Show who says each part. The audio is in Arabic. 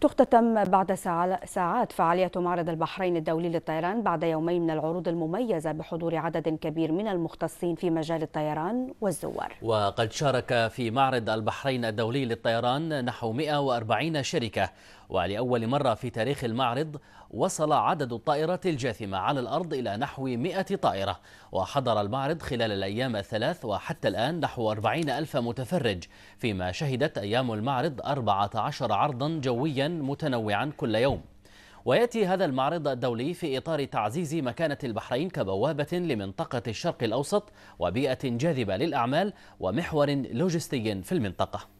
Speaker 1: تختتم بعد ساعات فعالية معرض البحرين الدولي للطيران بعد يومين من العروض المميزة بحضور عدد كبير من المختصين في مجال الطيران والزوار
Speaker 2: وقد شارك في معرض البحرين الدولي للطيران نحو 140 شركة ولأول مرة في تاريخ المعرض وصل عدد الطائرات الجاثمة على الأرض إلى نحو 100 طائرة وحضر المعرض خلال الأيام الثلاث وحتى الآن نحو 40 ألف متفرج فيما شهدت أيام المعرض 14 عرضا جويا متنوعا كل يوم ويأتي هذا المعرض الدولي في إطار تعزيز مكانة البحرين كبوابة لمنطقة الشرق الأوسط وبيئة جاذبة للأعمال ومحور لوجستي في المنطقة